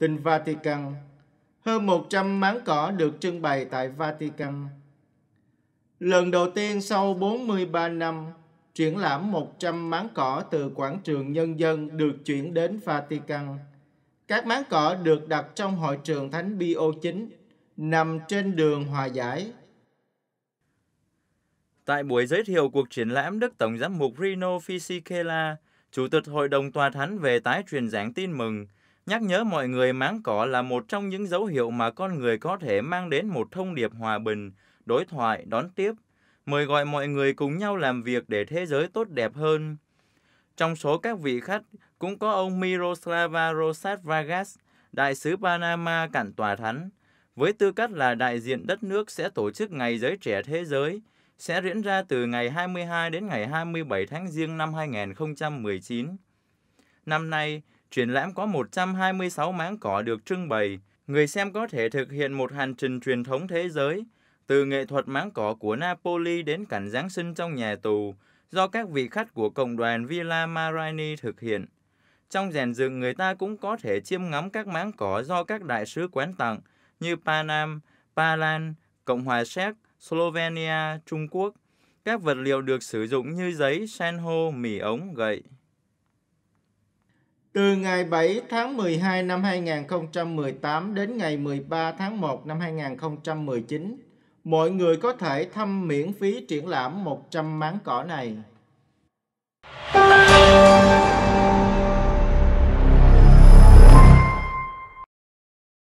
Tin Vatican Hơn 100 máng cỏ được trưng bày tại Vatican. Lần đầu tiên sau 43 năm, triển lãm 100 máng cỏ từ quảng trường Nhân dân được chuyển đến Vatican. Các máng cỏ được đặt trong hội trường Thánh Pio chính nằm trên đường Hòa Giải. Tại buổi giới thiệu cuộc triển lãm, Đức Tổng giám mục Rino Fisichella, Chủ tịch Hội đồng Tòa Thánh về tái truyền giảng tin mừng, Nhắc nhớ mọi người máng cỏ là một trong những dấu hiệu mà con người có thể mang đến một thông điệp hòa bình, đối thoại, đón tiếp. Mời gọi mọi người cùng nhau làm việc để thế giới tốt đẹp hơn. Trong số các vị khách cũng có ông Miroslava Rosas Vargas, đại sứ Panama cản tòa thánh Với tư cách là đại diện đất nước sẽ tổ chức Ngày Giới Trẻ Thế Giới, sẽ diễn ra từ ngày 22 đến ngày 27 tháng Giêng năm 2019. Năm nay, Triển lãm có 126 máng cỏ được trưng bày. Người xem có thể thực hiện một hành trình truyền thống thế giới, từ nghệ thuật máng cỏ của Napoli đến cảnh Giáng sinh trong nhà tù, do các vị khách của cộng đoàn Villa Marini thực hiện. Trong rèn rừng người ta cũng có thể chiêm ngắm các máng cỏ do các đại sứ quán tặng như Panam, Ba Lan, Cộng hòa Séc, Slovenia, Trung Quốc. Các vật liệu được sử dụng như giấy, san hô, mì ống, gậy từ ngày 7 tháng 12 năm 2018 đến ngày 13 tháng 1 năm 2019, mọi người có thể thăm miễn phí triển lãm 100 máng cỏ này.